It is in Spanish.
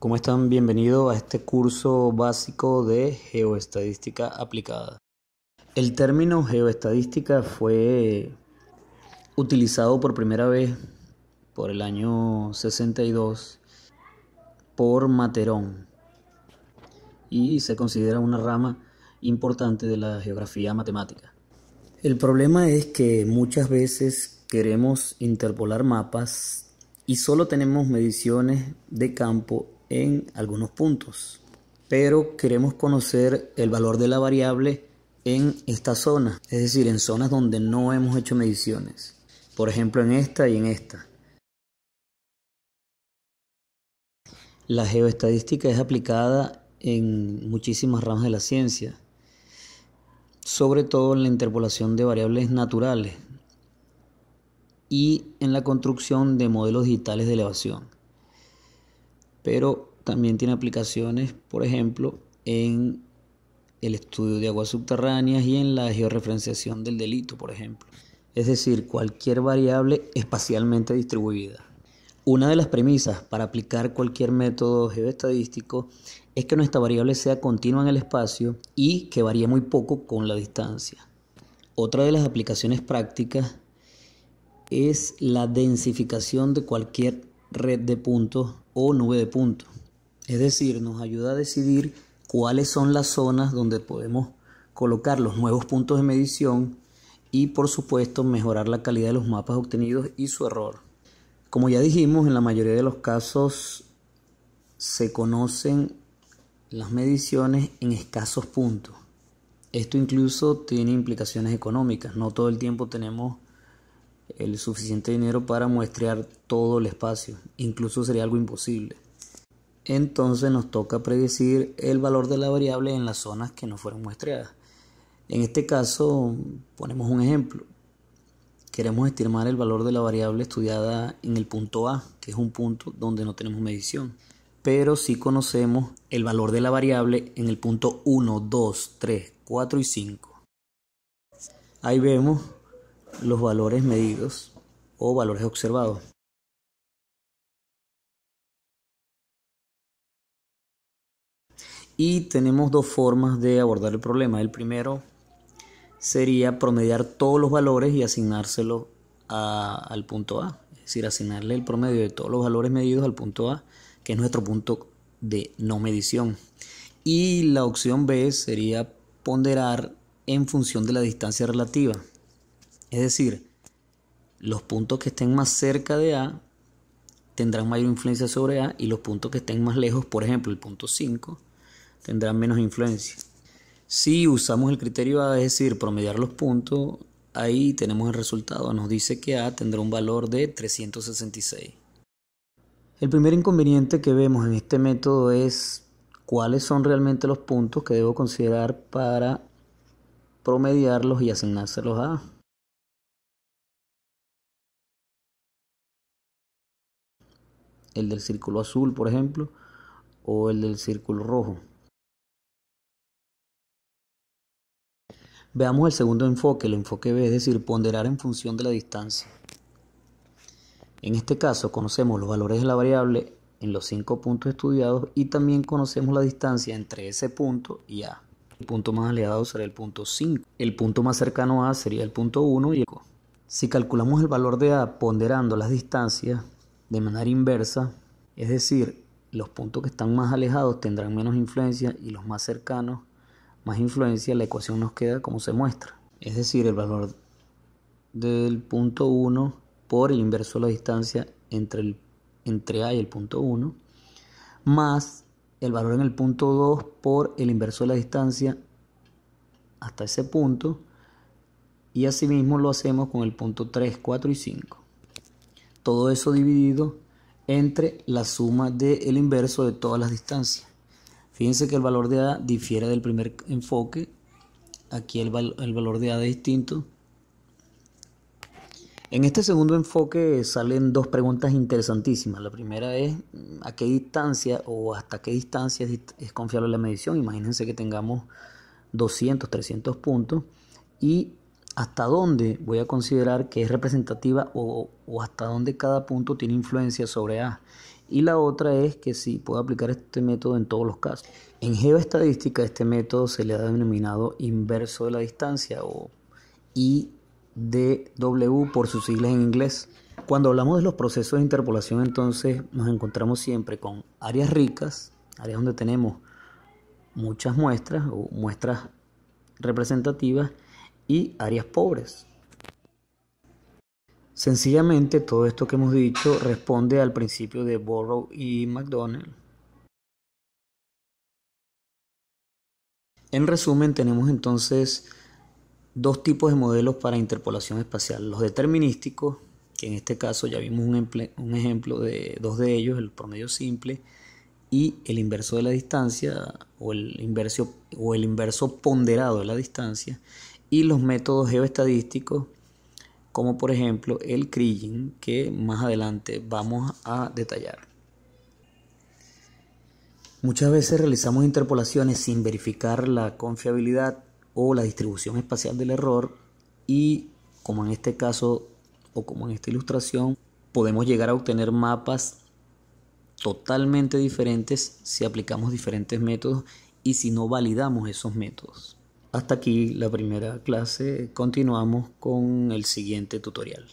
¿Cómo están? Bienvenidos a este curso básico de geoestadística aplicada. El término geoestadística fue utilizado por primera vez por el año 62 por Materón y se considera una rama importante de la geografía matemática. El problema es que muchas veces queremos interpolar mapas y solo tenemos mediciones de campo en algunos puntos, pero queremos conocer el valor de la variable en esta zona, es decir, en zonas donde no hemos hecho mediciones, por ejemplo en esta y en esta. La geoestadística es aplicada en muchísimas ramas de la ciencia, sobre todo en la interpolación de variables naturales y en la construcción de modelos digitales de elevación pero también tiene aplicaciones, por ejemplo, en el estudio de aguas subterráneas y en la georreferenciación del delito, por ejemplo. Es decir, cualquier variable espacialmente distribuida. Una de las premisas para aplicar cualquier método geoestadístico es que nuestra variable sea continua en el espacio y que varíe muy poco con la distancia. Otra de las aplicaciones prácticas es la densificación de cualquier red de puntos o nube de puntos. Es decir, nos ayuda a decidir cuáles son las zonas donde podemos colocar los nuevos puntos de medición y por supuesto mejorar la calidad de los mapas obtenidos y su error. Como ya dijimos, en la mayoría de los casos se conocen las mediciones en escasos puntos. Esto incluso tiene implicaciones económicas. No todo el tiempo tenemos el suficiente dinero para muestrear todo el espacio. Incluso sería algo imposible. Entonces nos toca predecir el valor de la variable en las zonas que no fueron muestreadas. En este caso, ponemos un ejemplo. Queremos estimar el valor de la variable estudiada en el punto A, que es un punto donde no tenemos medición. Pero sí conocemos el valor de la variable en el punto 1, 2, 3, 4 y 5. Ahí vemos los valores medidos o valores observados. Y tenemos dos formas de abordar el problema. El primero sería promediar todos los valores y asignárselo al punto A. Es decir, asignarle el promedio de todos los valores medidos al punto A, que es nuestro punto de no medición. Y la opción B sería ponderar en función de la distancia relativa. Es decir, los puntos que estén más cerca de A tendrán mayor influencia sobre A y los puntos que estén más lejos, por ejemplo, el punto 5, tendrán menos influencia. Si usamos el criterio A, es decir, promediar los puntos, ahí tenemos el resultado. Nos dice que A tendrá un valor de 366. El primer inconveniente que vemos en este método es cuáles son realmente los puntos que debo considerar para promediarlos y asignárselos a A. el del círculo azul, por ejemplo, o el del círculo rojo. Veamos el segundo enfoque, el enfoque B, es decir, ponderar en función de la distancia. En este caso conocemos los valores de la variable en los cinco puntos estudiados y también conocemos la distancia entre ese punto y A. El punto más alejado será el punto 5. El punto más cercano a A sería el punto 1 y Si calculamos el valor de A ponderando las distancias, de manera inversa, es decir, los puntos que están más alejados tendrán menos influencia y los más cercanos más influencia, la ecuación nos queda como se muestra. Es decir, el valor del punto 1 por el inverso de la distancia entre, el, entre A y el punto 1, más el valor en el punto 2 por el inverso de la distancia hasta ese punto, y asimismo lo hacemos con el punto 3, 4 y 5 todo eso dividido entre la suma del el inverso de todas las distancias. Fíjense que el valor de A difiere del primer enfoque. Aquí el, el valor de A es distinto. En este segundo enfoque salen dos preguntas interesantísimas. La primera es mm, a qué distancia o hasta qué distancia es, es confiable la medición. Imagínense que tengamos 200, 300 puntos y hasta dónde voy a considerar que es representativa o, hasta dónde cada punto tiene influencia sobre A. Y la otra es que si puedo aplicar este método en todos los casos. En geoestadística este método se le ha denominado inverso de la distancia o IDW por sus siglas en inglés. Cuando hablamos de los procesos de interpolación entonces nos encontramos siempre con áreas ricas, áreas donde tenemos muchas muestras o muestras representativas y áreas pobres. Sencillamente todo esto que hemos dicho responde al principio de Borrow y McDonnell. En resumen, tenemos entonces dos tipos de modelos para interpolación espacial. Los determinísticos, que en este caso ya vimos un, un, ejemplo de dos de ellos, el promedio simple y el inverso de la distancia o el, inverso, o el inverso ponderado de la distancia y los métodos geoestadísticos, como por ejemplo el Krillin, que más adelante vamos a detallar. Muchas veces realizamos interpolaciones sin verificar la confiabilidad o la distribución espacial del error y, como en este caso o como en esta ilustración, podemos llegar a obtener mapas totalmente diferentes si aplicamos diferentes métodos y si no validamos esos métodos. Hasta aquí la primera clase, continuamos con el siguiente tutorial.